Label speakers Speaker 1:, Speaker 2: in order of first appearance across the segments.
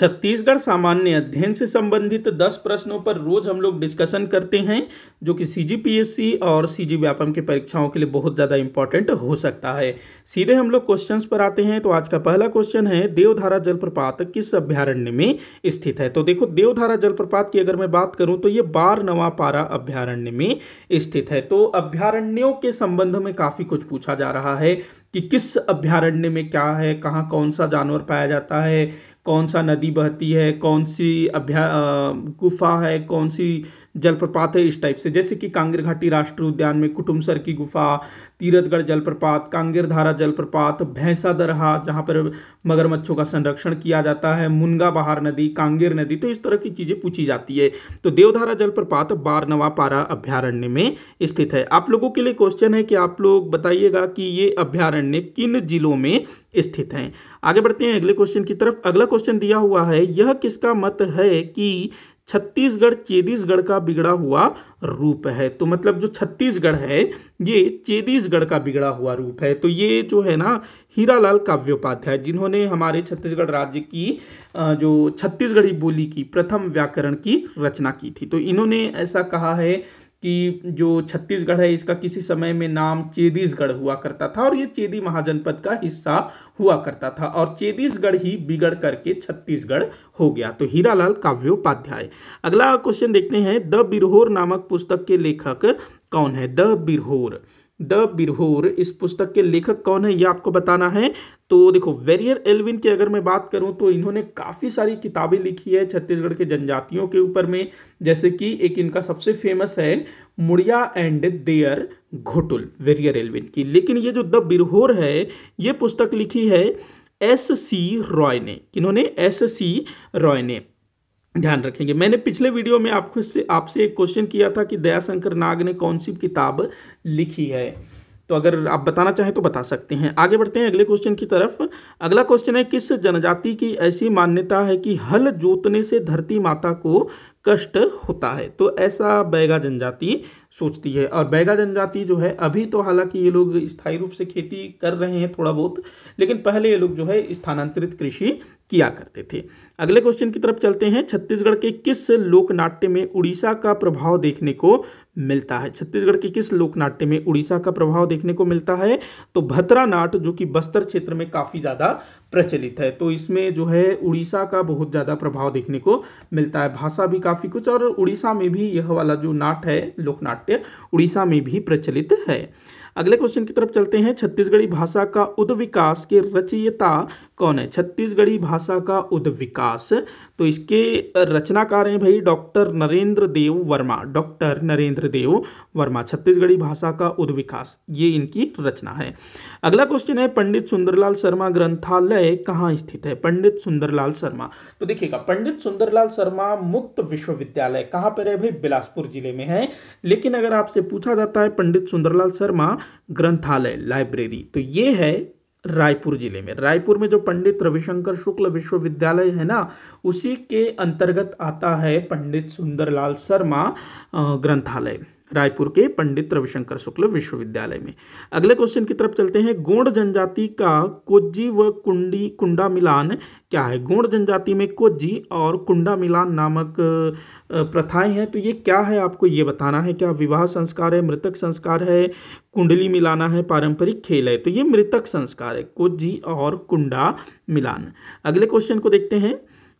Speaker 1: छत्तीसगढ़ सामान्य अध्ययन से संबंधित दस प्रश्नों पर रोज हम लोग डिस्कशन करते हैं जो कि सी और सी जी व्यापम की परीक्षाओं के लिए बहुत ज़्यादा इंपॉर्टेंट हो सकता है सीधे हम लोग क्वेश्चंस पर आते हैं तो आज का पहला क्वेश्चन है देवधारा जलप्रपात किस अभ्यारण्य में स्थित है तो देखो देवधारा जलप्रपात की अगर मैं बात करूँ तो ये बार नवापारा अभ्यारण्य में स्थित है तो अभ्यारण्यों के संबंध में काफ़ी कुछ पूछा जा रहा है कि किस अभ्यारण्य में क्या है कहाँ कौन सा जानवर पाया जाता है कौन सा नदी बहती है कौन सी अभ्या गुफा है कौन सी जलप्रपात है इस टाइप से जैसे कि कांगेर घाटी राष्ट्रीय उद्यान में कुटुमसर की गुफा तीरथगढ़ जलप्रपात कांगेर धारा जलप्रपात भैंसा दरहा जहाँ पर मगरमच्छों का संरक्षण किया जाता है मुनगा बहार नदी कांगेर नदी तो इस तरह की चीज़ें पूछी जाती है तो देवधारा जलप्रपात बारनवा पारा अभ्यारण्य में स्थित है आप लोगों के लिए क्वेश्चन है कि आप लोग बताइएगा कि ये अभ्यारण्य किन जिलों में स्थित हैं आगे बढ़ते हैं अगले क्वेश्चन की तरफ अगला क्वेश्चन दिया हुआ है यह किसका मत है कि छत्तीसगढ़ चेदीसगढ़ का बिगड़ा हुआ रूप है तो मतलब जो छत्तीसगढ़ है ये चेदीसगढ़ का बिगड़ा हुआ रूप है तो ये जो है ना हीरालाल काव्योपाध्याय जिन्होंने हमारे छत्तीसगढ़ राज्य की जो छत्तीसगढ़ी बोली की प्रथम व्याकरण की रचना की थी तो इन्होंने ऐसा कहा है कि जो छत्तीसगढ़ है इसका किसी समय में नाम चेदीसगढ़ हुआ करता था और ये चेदी महाजनपद का हिस्सा हुआ करता था और चेदीसगढ़ ही बिगड़ करके छत्तीसगढ़ हो गया तो हीरालाल काव्योपाध्याय अगला क्वेश्चन देखते हैं द बिरहोर नामक पुस्तक के लेखक कौन है द बिरहोर द बिरहूर इस पुस्तक के लेखक कौन है ये आपको बताना है तो देखो वेरियर एलविन की अगर मैं बात करूं तो इन्होंने काफ़ी सारी किताबें लिखी है छत्तीसगढ़ के जनजातियों के ऊपर में जैसे कि एक इनका सबसे फेमस है Muria and their ghotul Verrier Elwin की लेकिन ये जो द बिरहोर है ये पुस्तक लिखी है एस सी रॉय ने किन्होंने एस सी रॉय ने ध्यान रखेंगे मैंने पिछले वीडियो में आपको इससे आपसे एक क्वेश्चन किया था कि दयाशंकर नाग ने कौन सी किताब लिखी है तो अगर आप बताना चाहें तो बता सकते हैं आगे बढ़ते हैं अगले क्वेश्चन की तरफ अगला क्वेश्चन है किस जनजाति की ऐसी मान्यता है कि हल जोतने से धरती माता को कष्ट होता है तो ऐसा बैगा जनजाति सोचती है और बैगा जनजाति जो है अभी तो हालांकि ये लोग स्थायी रूप से खेती कर रहे हैं थोड़ा बहुत लेकिन पहले ये लोग जो है स्थानांतरित कृषि किया करते थे अगले क्वेश्चन की तरफ चलते हैं छत्तीसगढ़ के किस लोकनाट्य में उड़ीसा का प्रभाव देखने को मिलता है छत्तीसगढ़ के किस लोकनाट्य में उड़ीसा का प्रभाव देखने को मिलता है तो भतरा नाट जो कि बस्तर क्षेत्र में काफ़ी ज़्यादा प्रचलित है तो इसमें जो है उड़ीसा का बहुत ज़्यादा प्रभाव देखने को मिलता है भाषा भी काफ़ी कुछ और उड़ीसा में भी यह वाला जो नाट है लोकनाट्य उड़ीसा में भी प्रचलित है अगले क्वेश्चन की तरफ चलते हैं छत्तीसगढ़ी भाषा का उद्विकास के रचयिता कौन है छत्तीसगढ़ी भाषा का उद्विकास तो इसके रचनाकार हैं भाई डॉक्टर नरेंद्र देव वर्मा डॉक्टर नरेंद्र देव वर्मा छत्तीसगढ़ी भाषा का उद्विकास ये इनकी रचना है अगला क्वेश्चन है पंडित सुंदरलाल शर्मा ग्रंथालय कहाँ स्थित है पंडित सुंदरलाल शर्मा तो देखिएगा पंडित सुंदरलाल शर्मा मुक्त विश्वविद्यालय कहाँ पर है भाई बिलासपुर जिले में है लेकिन अगर आपसे पूछा जाता है पंडित सुंदरलाल शर्मा ग्रंथालय लाइब्रेरी तो ये है रायपुर जिले में रायपुर में जो पंडित रविशंकर शुक्ल विश्वविद्यालय है ना उसी के अंतर्गत आता है पंडित सुंदरलाल शर्मा ग्रंथालय रायपुर के पंडित रविशंकर शुक्ल विश्वविद्यालय में अगले क्वेश्चन की तरफ चलते हैं गोंड जनजाति का कोजी व कुंडी कुंडा मिलान क्या है गोंड जनजाति में कोजी और कुंडा मिलान नामक प्रथाएं हैं तो ये क्या है आपको ये बताना है क्या विवाह संस्कार है मृतक संस्कार है कुंडली मिलाना है पारंपरिक खेल है तो ये मृतक संस्कार है कोजी और कुंडा मिलान अगले क्वेश्चन को देखते हैं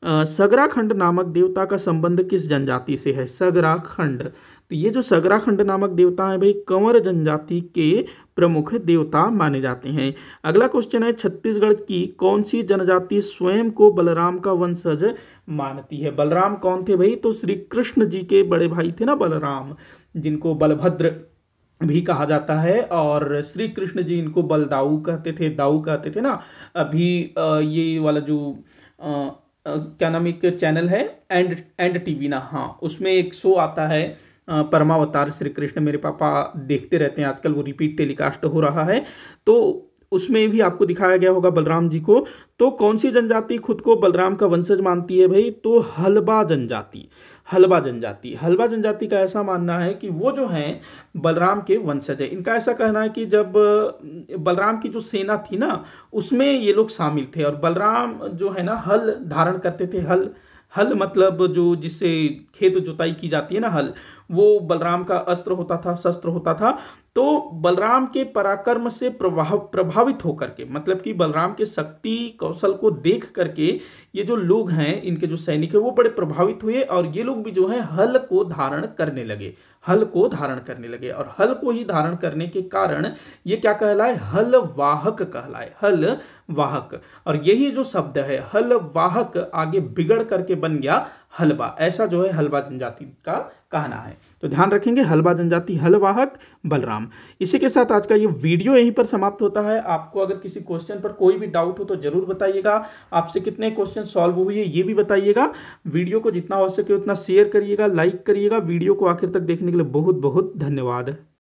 Speaker 1: सगराखंड नामक देवता का संबंध किस जनजाति से है सगराखंड तो ये जो सगराखंड नामक देवता है भाई कंवर जनजाति के प्रमुख देवता माने जाते हैं अगला क्वेश्चन है छत्तीसगढ़ की कौन सी जनजाति स्वयं को बलराम का वंशज मानती है बलराम कौन थे भाई तो श्री कृष्ण जी के बड़े भाई थे ना बलराम जिनको बलभद्र भी कहा जाता है और श्री कृष्ण जी इनको बलदाऊ कहते थे दाऊ कहते थे ना अभी ये वाला जो क्या नाम एक चैनल है एंड एंड टीवी ना हाँ उसमें एक शो आता है परमावतार श्री कृष्ण मेरे पापा देखते रहते हैं आजकल वो रिपीट टेलीकास्ट हो रहा है तो उसमें भी आपको दिखाया गया होगा बलराम जी को तो कौन सी जनजाति खुद को बलराम का वंशज मानती है भाई तो हलवा जनजाति हलवा जनजाति हलवा जनजाति का ऐसा मानना है कि वो जो हैं बलराम के वंशज है इनका ऐसा कहना है कि जब बलराम की जो सेना थी ना उसमें ये लोग शामिल थे और बलराम जो है ना हल धारण करते थे हल हल मतलब जो जिससे खेत जुताई की जाती है ना हल वो बलराम का अस्त्र होता था शस्त्र होता था तो बलराम के पराक्रम से प्रभाव प्रभावित होकर के मतलब कि बलराम के शक्ति कौशल को देख करके ये जो लोग हैं इनके जो सैनिक है वो बड़े प्रभावित हुए और ये लोग भी जो है हल को धारण करने लगे हल को धारण करने लगे और हल को ही धारण करने के कारण ये क्या कहलाए हल वाहक कहलाए हल वाहक और यही जो शब्द है हल वाहक आगे बिगड़ करके बन गया हलवा ऐसा जो है हलवा जनजाति का कहना है तो ध्यान रखेंगे हलवा जनजाति हलवाहक बलराम इसी के साथ आज का ये वीडियो यहीं पर समाप्त होता है आपको अगर किसी क्वेश्चन पर कोई भी डाउट हो तो जरूर बताइएगा आपसे कितने क्वेश्चन सॉल्व हुए ये भी बताइएगा वीडियो को जितना हो सके उतना शेयर करिएगा लाइक करिएगा वीडियो को आखिर तक देखने के लिए बहुत बहुत धन्यवाद